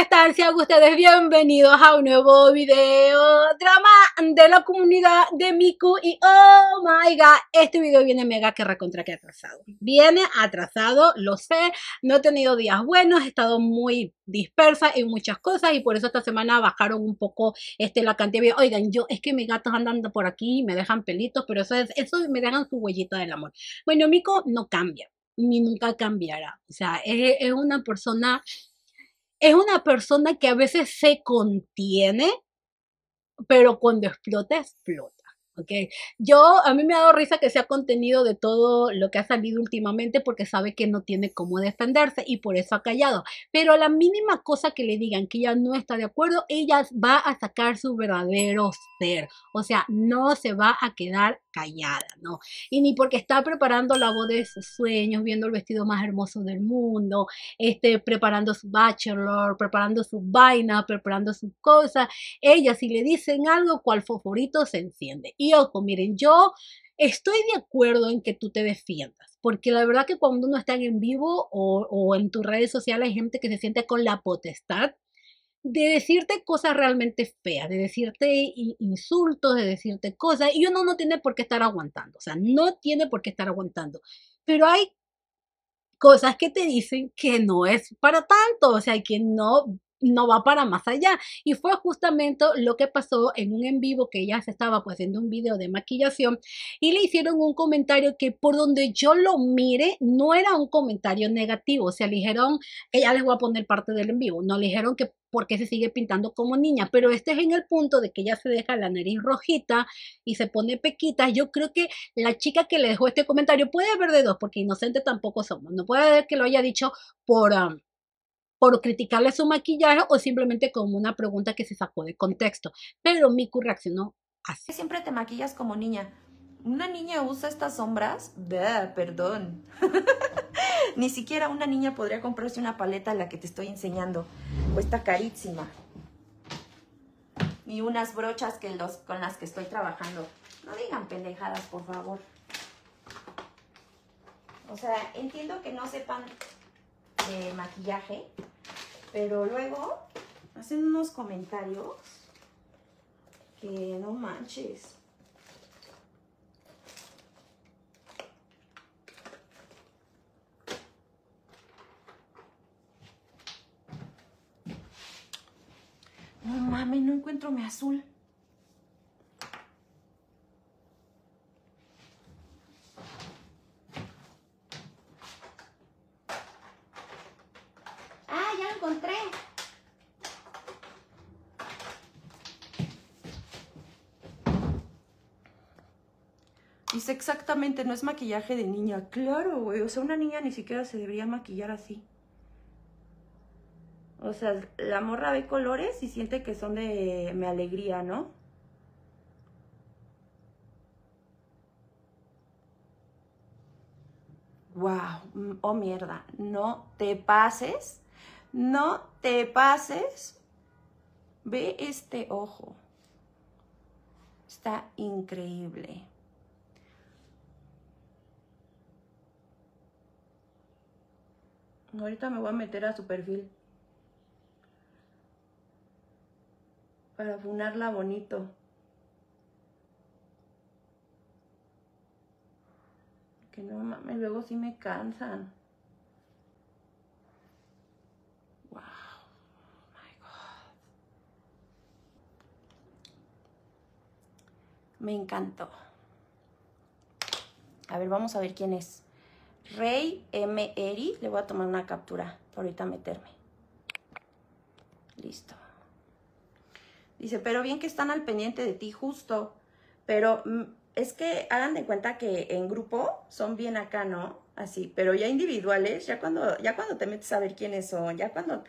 están? Sean ustedes bienvenidos a un nuevo video drama de la comunidad de Miku y oh my god, este video viene mega que recontra que atrasado. Viene atrasado, lo sé, no he tenido días buenos, he estado muy dispersa en muchas cosas y por eso esta semana bajaron un poco este, la cantidad de Oigan, yo es que mis gatos andando por aquí me dejan pelitos, pero eso, es, eso me dejan su huellita del amor. Bueno, Miku no cambia ni nunca cambiará. O sea, es, es una persona es una persona que a veces se contiene, pero cuando explota, explota. Okay, Yo, a mí me ha dado risa que sea contenido de todo lo que ha salido últimamente porque sabe que no tiene cómo defenderse y por eso ha callado. Pero la mínima cosa que le digan que ella no está de acuerdo, ella va a sacar su verdadero ser. O sea, no se va a quedar callada, ¿no? Y ni porque está preparando la voz de sus sueños, viendo el vestido más hermoso del mundo, este, preparando su bachelor, preparando su vaina, preparando sus cosas. Ella, si le dicen algo, cual fosforito se enciende. Miren, yo estoy de acuerdo en que tú te defiendas, porque la verdad que cuando uno está en vivo o, o en tus redes sociales hay gente que se siente con la potestad de decirte cosas realmente feas, de decirte insultos, de decirte cosas, y uno no tiene por qué estar aguantando, o sea, no tiene por qué estar aguantando. Pero hay cosas que te dicen que no es para tanto, o sea, que no no va para más allá. Y fue justamente lo que pasó en un en vivo que ella se estaba pues haciendo un video de maquillación y le hicieron un comentario que por donde yo lo mire no era un comentario negativo. O sea, le dijeron, ella eh, les voy a poner parte del en vivo, no le dijeron que porque se sigue pintando como niña, pero este es en el punto de que ella se deja la nariz rojita y se pone pequita. Yo creo que la chica que le dejó este comentario puede haber de dos, porque inocente tampoco somos. No puede haber que lo haya dicho por por criticarle su maquillaje o simplemente como una pregunta que se sacó de contexto. Pero Miku reaccionó así. Siempre te maquillas como niña. Una niña usa estas sombras, perdón. Ni siquiera una niña podría comprarse una paleta la que te estoy enseñando. Cuesta carísima. Y unas brochas que los, con las que estoy trabajando. No digan pendejadas, por favor. O sea, entiendo que no sepan de maquillaje, pero luego hacen unos comentarios que no manches. No mames, no encuentro mi azul. exactamente, no es maquillaje de niña. Claro, güey. O sea, una niña ni siquiera se debería maquillar así. O sea, la morra ve colores y siente que son de mi alegría, ¿no? Wow, mm, oh mierda, no te pases, no te pases. Ve este ojo. Está increíble. Ahorita me voy a meter a su perfil. Para funarla bonito. Que no mames, luego sí me cansan. Wow. my God. Me encantó. A ver, vamos a ver quién es. Rey M. Eri. Le voy a tomar una captura Por ahorita meterme. Listo. Dice, pero bien que están al pendiente de ti, justo. Pero mm, es que hagan de cuenta que en grupo son bien acá, ¿no? Así, pero ya individuales, ya cuando, ya cuando te metes a ver quiénes son, ya cuando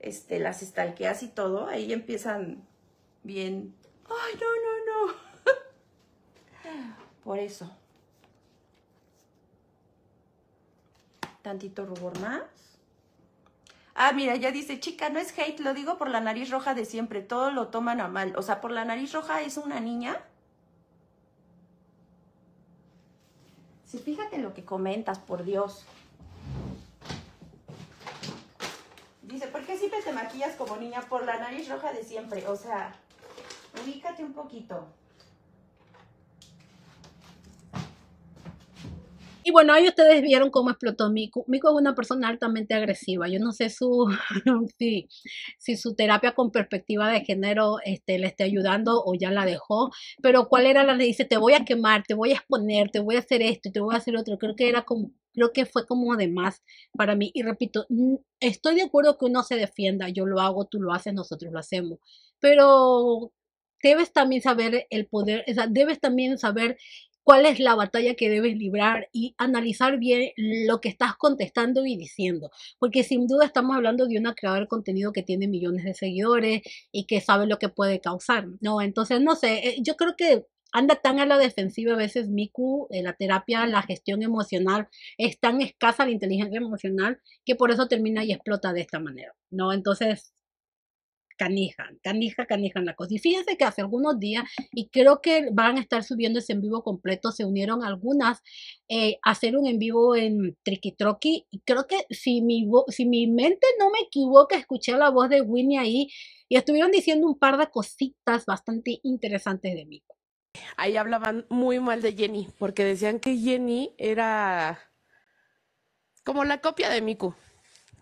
este, las estalqueas y todo, ahí empiezan bien. Ay, no, no, no. Por eso. Tantito rubor más. Ah, mira, ya dice, chica, no es hate, lo digo por la nariz roja de siempre, todo lo toman a mal. O sea, por la nariz roja es una niña. Sí, fíjate en lo que comentas, por Dios. Dice, ¿por qué siempre te maquillas como niña? Por la nariz roja de siempre. O sea, ubícate un poquito. Y bueno, ahí ustedes vieron cómo explotó Miku. Miku es una persona altamente agresiva. Yo no sé si, su terapia con perspectiva de género este, le esté ayudando o ya la dejó, pero cuál era la que dice, te voy a quemar, te voy a exponer, te voy a hacer esto, te voy a hacer otro. Creo que era como creo que fue como además para mí. Y repito, estoy de acuerdo que uno se defienda, yo lo hago, tú lo haces, nosotros lo hacemos, pero debes también saber el poder, o sea, debes también saber cuál es la batalla que debes librar y analizar bien lo que estás contestando y diciendo. Porque sin duda estamos hablando de una creadora de contenido que tiene millones de seguidores y que sabe lo que puede causar. No, entonces no sé, eh, yo creo que anda tan a la defensiva a veces Miku, eh, la terapia, la gestión emocional, es tan escasa la inteligencia emocional que por eso termina y explota de esta manera, ¿no? Entonces, Canijan, Canija, Canijan la cosa. Y fíjense que hace algunos días, y creo que van a estar subiendo ese en vivo completo, se unieron algunas eh, a hacer un en vivo en Triquitroqui. Y creo que si mi, si mi mente no me equivoca, escuché la voz de Winnie ahí y estuvieron diciendo un par de cositas bastante interesantes de Miku Ahí hablaban muy mal de Jenny, porque decían que Jenny era como la copia de Miku,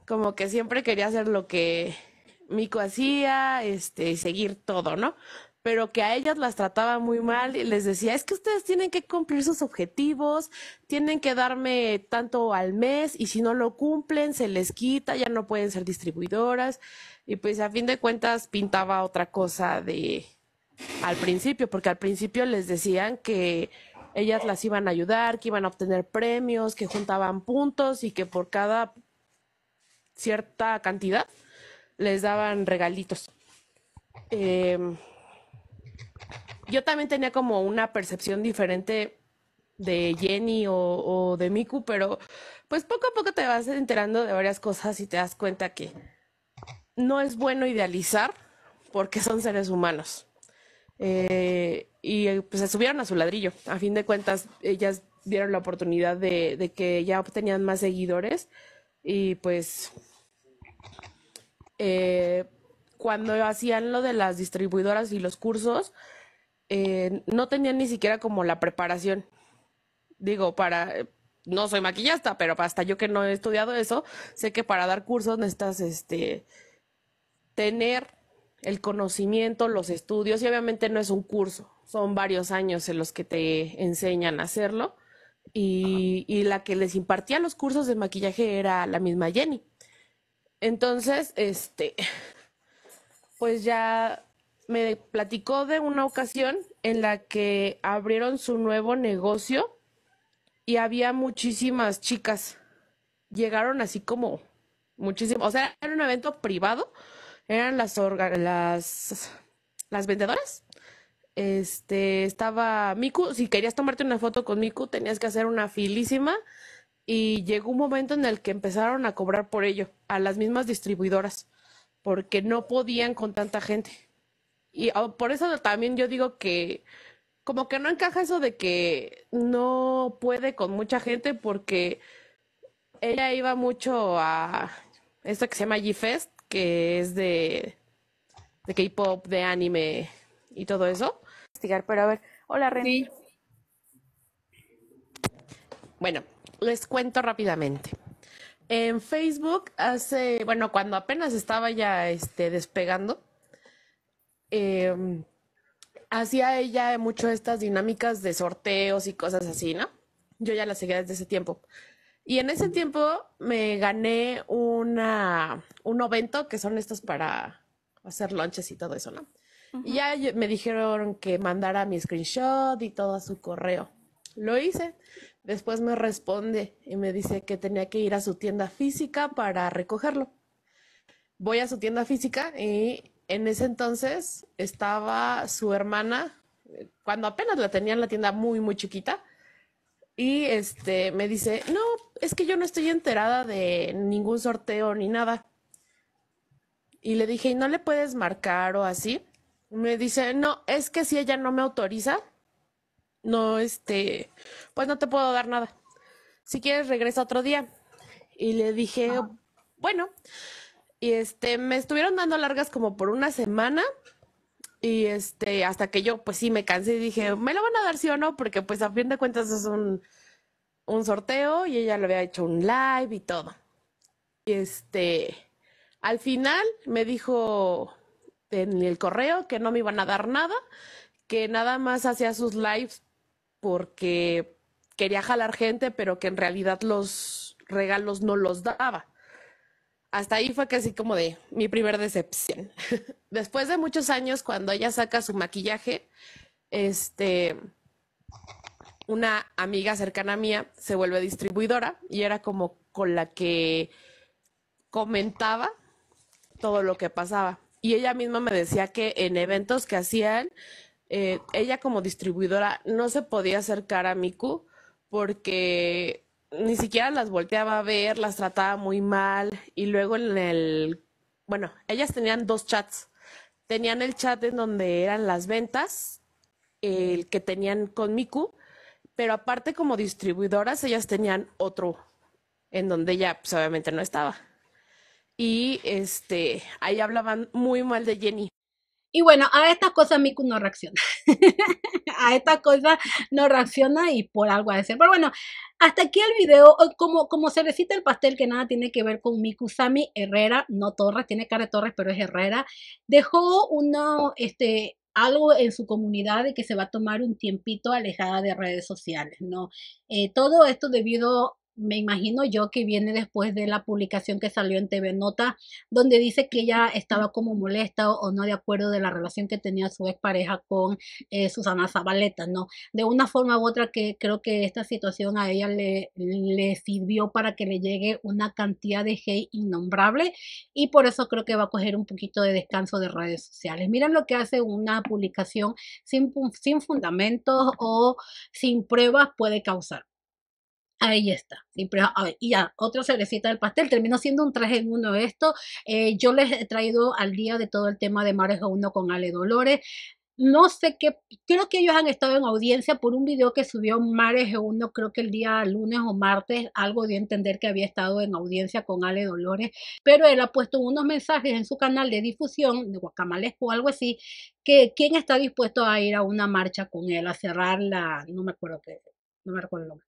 como que siempre quería hacer lo que Mico hacía, este, seguir todo, ¿no? pero que a ellas las trataba muy mal y les decía, es que ustedes tienen que cumplir sus objetivos, tienen que darme tanto al mes y si no lo cumplen se les quita, ya no pueden ser distribuidoras y pues a fin de cuentas pintaba otra cosa de al principio, porque al principio les decían que ellas las iban a ayudar, que iban a obtener premios, que juntaban puntos y que por cada cierta cantidad les daban regalitos. Em, yo también tenía como una percepción diferente de Jenny o, de Miku, pero pues poco a poco te vas enterando de varias cosas y te das cuenta que no es bueno idealizar porque son seres humanos. Eh, y pues se subieron a su ladrillo. A fin de cuentas, ellas dieron la oportunidad de, de que ya obtenían más seguidores y pues eh, cuando hacían lo de las distribuidoras y los cursos, eh, no tenían ni siquiera como la preparación. Digo, para, no soy maquillasta, pero hasta yo que no he estudiado eso, sé que para dar cursos necesitas este, tener el conocimiento, los estudios, y obviamente no es un curso, son varios años en los que te enseñan a hacerlo. y la que les impartía los cursos de maquillaje era la misma Jenny. Entonces, este, pues ya me platicó de una ocasión en la que abrieron su nuevo negocio y había muchísimas chicas. Llegaron así como muchísimas, o sea, era un evento privado, eran las las las vendedoras. Este, estaba Miku, si querías tomarte una foto con Miku tenías que hacer una filísima y llegó un momento en el que empezaron a cobrar por ello a las mismas distribuidoras porque no podían con tanta gente. Y oh, por eso también yo digo que como que no encaja eso de que no puede con mucha gente porque ella iba mucho a esto que se llama G-Fest, que es de, de K-pop, de anime y todo eso. pero a ver, hola Ren. Bueno, les cuento rápidamente. En Facebook hace, bueno, cuando apenas estaba ya este, despegando, em, hacía ella mucho estas dinámicas de sorteos y cosas así, ¿no? Yo ya la seguía desde ese tiempo. Y en ese tiempo me gané una, un evento, que son estos para hacer lunches y todo eso, ¿no? Y ya me dijeron que mandara mi screenshot y todo a su correo. Lo hice. Después me responde y me dice que tenía que ir a su tienda física para recogerlo. Voy a su tienda física y en ese entonces estaba su hermana, eh, cuando apenas la tenía en la tienda muy, muy chiquita, y este me dice, no, es que yo no estoy enterada de ningún sorteo ni nada. Y le dije, ¿y no le puedes marcar o así? Me dice, no, es que si ella no me autoriza, no, este, pues no te puedo dar nada. Si quieres, regresa otro día. Y le dije, ah. bueno, y este, me estuvieron dando largas como por una semana. Y este, hasta que yo, pues sí, me cansé y dije, ¿me lo van a dar sí o no? Porque pues a fin de cuentas es un, un sorteo y ella lo había hecho un live y todo. Y este, al final me dijo en el correo que no me iban a dar nada, que nada más hacía sus lives porque quería jalar gente, pero que en realidad los regalos no los daba. Hasta ahí fue casi como de mi primer decepción. Después de muchos años, cuando ella saca su maquillaje, este, una amiga cercana mía se vuelve distribuidora y era como con la que comentaba todo lo que pasaba. Y ella misma me decía que en eventos que hacían, eh, ella como distribuidora no se podía acercar a Miku porque ni siquiera las volteaba a ver, las trataba muy mal y luego en el, bueno, ellas tenían dos chats. Tenían el chat en donde eran las ventas, el que tenían con Miku, pero aparte como distribuidoras ellas tenían otro en donde ella pues obviamente no estaba. Y este, ahí hablaban muy mal de Jenny. Y bueno, a estas cosas Miku no reacciona. a estas cosas no reacciona y por algo a decir. Pero bueno, hasta aquí el video. Oh, como, como se recita el pastel que nada tiene que ver con Miku Sami Herrera, no Torres, tiene cara de Torres, pero es Herrera. Dejó uno, este, algo en su comunidad de que se va a tomar un tiempito alejada de redes sociales, ¿no? Eh, todo esto debido a me imagino yo que viene después de la publicación que salió en TV Nota, donde dice que ella estaba como molesta o, no de acuerdo de la relación que tenía su expareja con eh, Susana Zabaleta, ¿no? De una forma u otra que creo que esta situación a ella le, sirvió para que le llegue una cantidad de hate innombrable y por eso creo que va a coger un poquito de descanso de redes sociales. Miren lo que hace una publicación sin, sin fundamentos o sin pruebas puede causar. Ahí está. Y, pues, y ya, otra cerecita del pastel. Terminó siendo un traje en uno de eh, yo les he traído al día de todo el tema de Mares 1 con Ale Dolores. No sé qué, creo que ellos han estado en audiencia por un video que subió Mares G1, creo que el día lunes o martes, algo de entender que había estado en audiencia con Ale Dolores, pero él ha puesto unos mensajes en su canal de difusión de Guacamales o algo así, que quién está dispuesto a ir a una marcha con él, a cerrar la, no me acuerdo qué, no me acuerdo el nombre.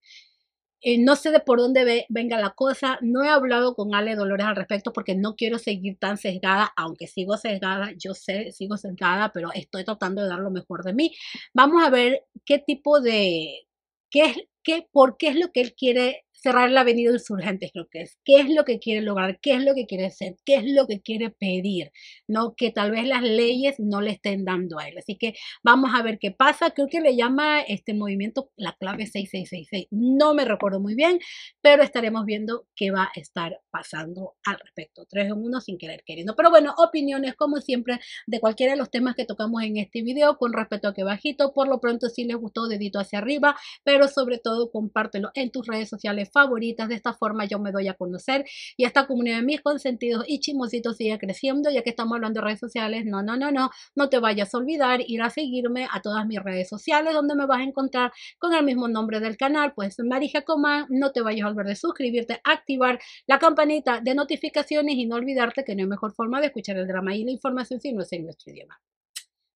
Eh, no sé de por dónde venga la cosa, no he hablado con Ale Dolores al respecto porque no quiero seguir tan sesgada, aunque sigo sesgada, yo sé, sigo sesgada, pero estoy tratando de dar lo mejor de mí. Vamos a ver qué tipo de, qué es, qué, por qué es lo que él quiere cerrar la avenida insurgente, creo que es. ¿Qué es lo que quiere lograr? ¿Qué es lo que quiere hacer? ¿Qué es lo que quiere pedir? ¿No? Que tal vez las leyes no le estén dando a él. Así que vamos a ver qué pasa. Creo que le llama este movimiento la clave 6666. No me recuerdo muy bien, pero estaremos viendo qué va a estar pasando al respecto. Tres en uno sin querer queriendo. Pero bueno, opiniones como siempre de cualquiera de los temas que tocamos en este video con respecto a que bajito. Por lo pronto, si les gustó, dedito hacia arriba, pero sobre todo compártelo en tus redes sociales favoritas. De esta forma yo me doy a conocer y esta comunidad de mis consentidos y chimositos sigue creciendo, ya que estamos hablando de redes sociales. No, no, no, no, no te vayas a olvidar ir a seguirme a todas mis redes sociales donde me vas a encontrar con el mismo nombre del canal, pues Marija Comán. No te vayas a olvidar de suscribirte, activar la campanita de notificaciones y no olvidarte que no hay mejor forma de escuchar el drama y la información si no es en nuestro idioma.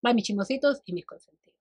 Bye mis chimositos y mis consentidos.